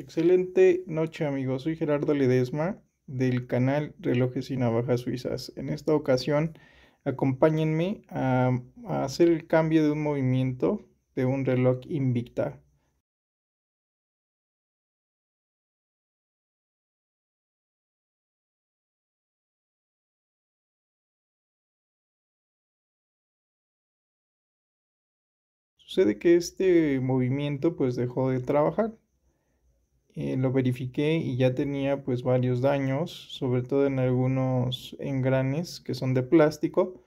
Excelente noche amigos, soy Gerardo Ledesma del canal Relojes y Navajas Suizas. En esta ocasión acompáñenme a, hacer el cambio de un movimiento de un reloj invicta. Sucede que este movimiento pues dejó de trabajar eh, lo verifiqué y ya tenía pues varios daños, sobre todo en algunos engranes que son de plástico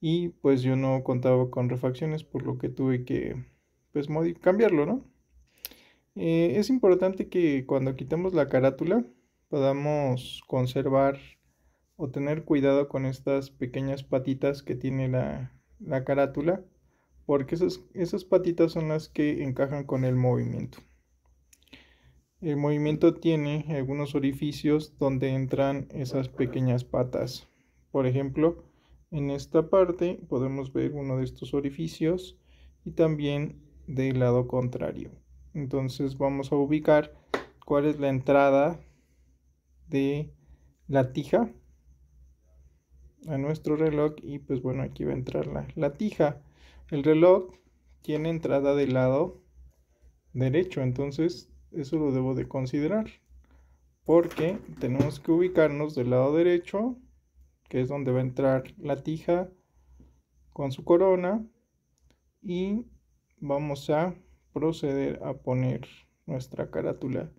y pues yo no contaba con refacciones por lo que tuve que pues, cambiarlo, eh, es importante que cuando quitemos la carátula podamos conservar o tener cuidado con estas pequeñas patitas que tiene la, la carátula porque esas patitas son las que encajan con el movimiento. El movimiento tiene algunos orificios donde entran esas pequeñas patas. Por ejemplo, en esta parte podemos ver uno de estos orificios y también del lado contrario. Entonces vamos a ubicar cuál es la entrada de la tija a nuestro reloj y pues bueno aquí va a entrar la, tija. El reloj tiene entrada del lado derecho, entonces eso lo debo de considerar. Porque tenemos que ubicarnos del lado derecho, que es donde va a entrar la tija con su corona. Y vamos a proceder a poner nuestra carátula.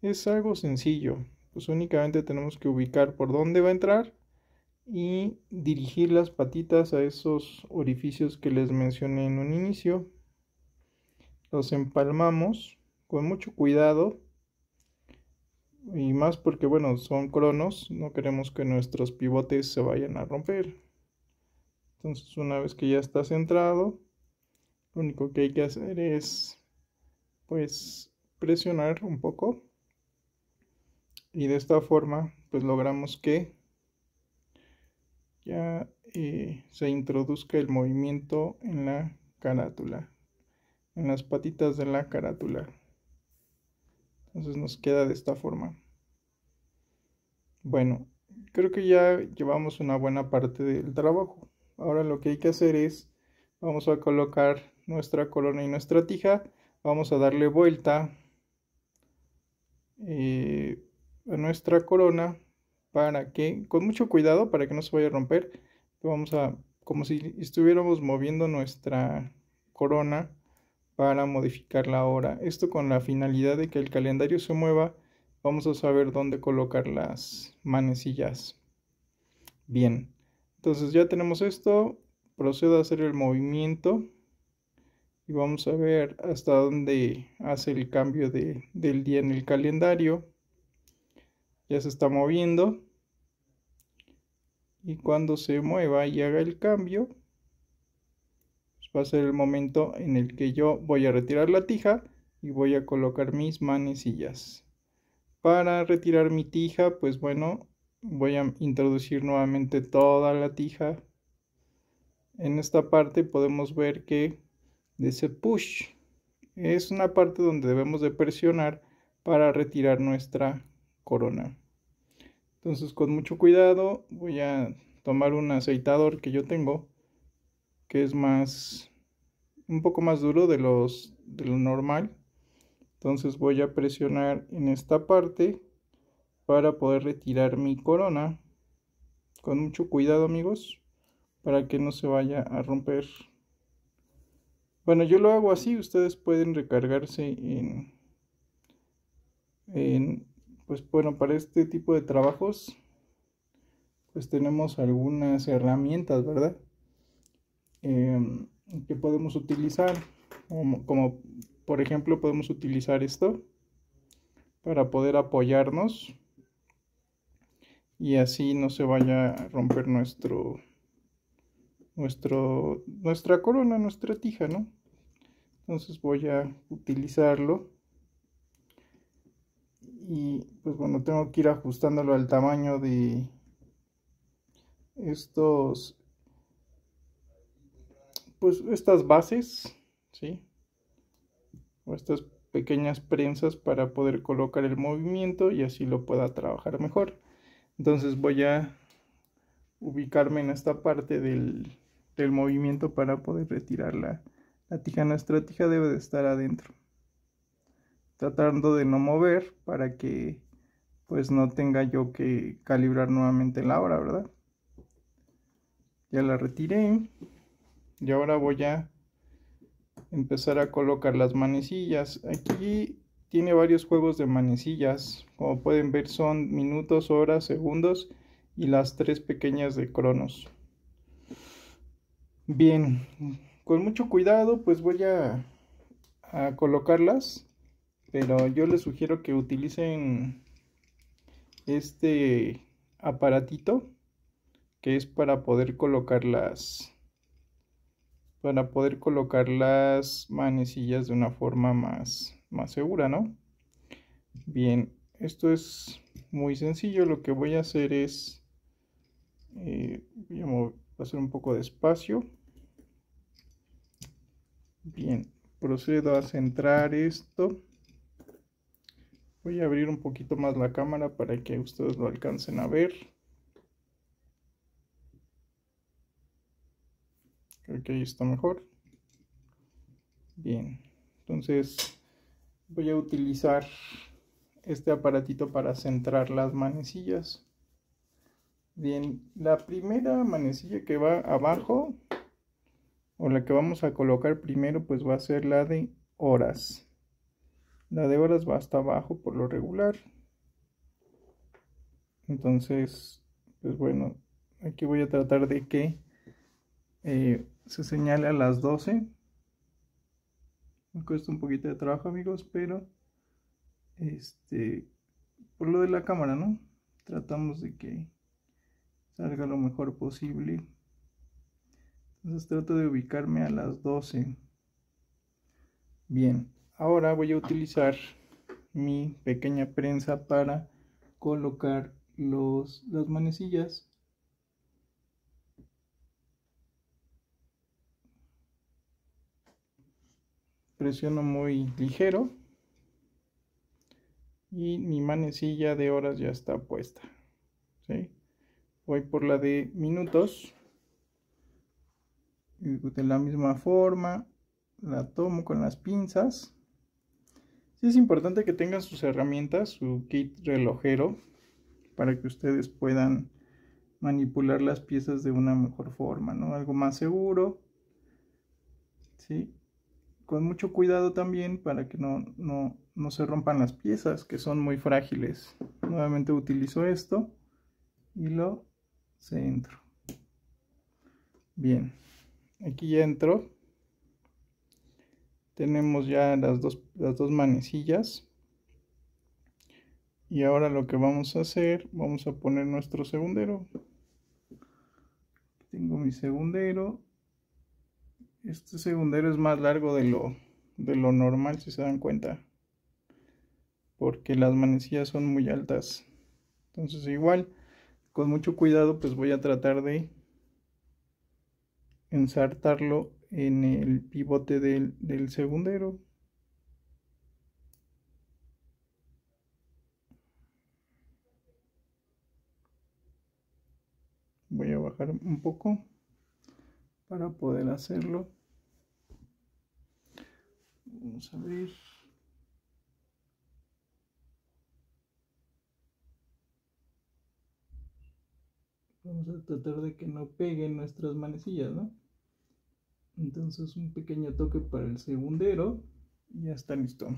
Es algo sencillo, pues únicamente tenemos que ubicar por dónde va a entrar y dirigir las patitas a esos orificios que les mencioné en un inicio. Los empalmamos con mucho cuidado y más porque bueno son cronos no queremos que nuestros pivotes se vayan a romper entonces una vez que ya está centrado lo único que hay que hacer es pues presionar un poco y de esta forma pues logramos que ya eh, se introduzca el movimiento en la carátula en las patitas de la carátula entonces nos queda de esta forma. Bueno, creo que ya llevamos una buena parte del trabajo. Ahora lo que hay que hacer es, vamos a colocar nuestra corona y nuestra tija. Vamos a darle vuelta eh, a nuestra corona para que, con mucho cuidado, para que no se vaya a romper. Vamos a, como si estuviéramos moviendo nuestra corona para modificar la hora. Esto con la finalidad de que el calendario se mueva, vamos a saber dónde colocar las manecillas. Bien, entonces ya tenemos esto, procedo a hacer el movimiento y vamos a ver hasta dónde hace el cambio del día en el calendario. Ya se está moviendo y cuando se mueva y haga el cambio, va a ser el momento en el que yo voy a retirar la tija y voy a colocar mis manecillas. Para retirar mi tija, pues bueno, voy a introducir nuevamente toda la tija. En esta parte podemos ver que ese push. Es una parte donde debemos de presionar para retirar nuestra corona. Entonces con mucho cuidado voy a tomar un aceitador que yo tengo que es más, un poco más duro de, los, lo normal. Entonces voy a presionar en esta parte para poder retirar mi corona. Con mucho cuidado amigos, para que no se vaya a romper. Bueno, yo lo hago así, ustedes pueden recargarse en... en pues bueno, para este tipo de trabajos, pues tenemos algunas herramientas, ¿verdad? Em, que podemos utilizar. Um, como, por ejemplo podemos utilizar esto para poder apoyarnos y así no se vaya a romper nuestro, nuestro nuestra corona, nuestra tija, ¿no? Entonces voy a utilizarlo y pues bueno, tengo que ir ajustándolo al tamaño de estos pues estas bases, ¿sí? O estas pequeñas prensas para poder colocar el movimiento y así lo pueda trabajar mejor. Entonces voy a ubicarme en esta parte del, movimiento para poder retirar la, tija. Nuestra tija debe de estar adentro. Tratando de no mover para que pues no tenga yo que calibrar nuevamente la hora, ¿verdad? Ya la retiré y ahora voy a empezar a colocar las manecillas aquí tiene varios juegos de manecillas como pueden ver son minutos horas segundos y las tres pequeñas de cronos bien con mucho cuidado pues voy a, colocarlas pero yo les sugiero que utilicen este aparatito que es para poder colocarlas para poder colocar las manecillas de una forma más, más segura, ¿no? Bien, esto es muy sencillo. Lo que voy a hacer es, eh, voy a hacer un poco de espacio. Bien, procedo a centrar esto. Voy a abrir un poquito más la cámara para que ustedes lo alcancen a ver. que ahí está mejor bien entonces voy a utilizar este aparatito para centrar las manecillas bien la primera manecilla que va abajo o la que vamos a colocar primero pues va a ser la de horas la de horas va hasta abajo por lo regular entonces pues bueno aquí voy a tratar de que eh, se señale a las 12. Me cuesta un poquito de trabajo, amigos, pero este por lo de la cámara, ¿no? Tratamos de que salga lo mejor posible. Entonces trato de ubicarme a las 12. Bien, ahora voy a utilizar mi pequeña prensa para colocar los, las manecillas presiono muy ligero y mi manecilla de horas ya está puesta voy por la de minutos de la misma forma la tomo con las pinzas sí es importante que tengan sus herramientas su kit relojero para que ustedes puedan manipular las piezas de una mejor forma, ¿no? Algo más seguro, ¿sí? con mucho cuidado también para que no, se rompan las piezas que son muy frágiles. Nuevamente utilizo esto y lo centro. Bien, aquí ya entro. Tenemos ya las dos, las dos manecillas. Y ahora lo que vamos a hacer, vamos a poner nuestro segundero. Tengo mi segundero este segundero es más largo de lo, normal, si se dan cuenta. Porque las manecillas son muy altas. Entonces igual, con mucho cuidado, pues voy a tratar de ensartarlo en el pivote del, del segundero. Voy a bajar un poco para poder hacerlo. Vamos a ver. Vamos a tratar de que no peguen nuestras manecillas, ¿no? Entonces un pequeño toque para el segundero. Y ya está listo.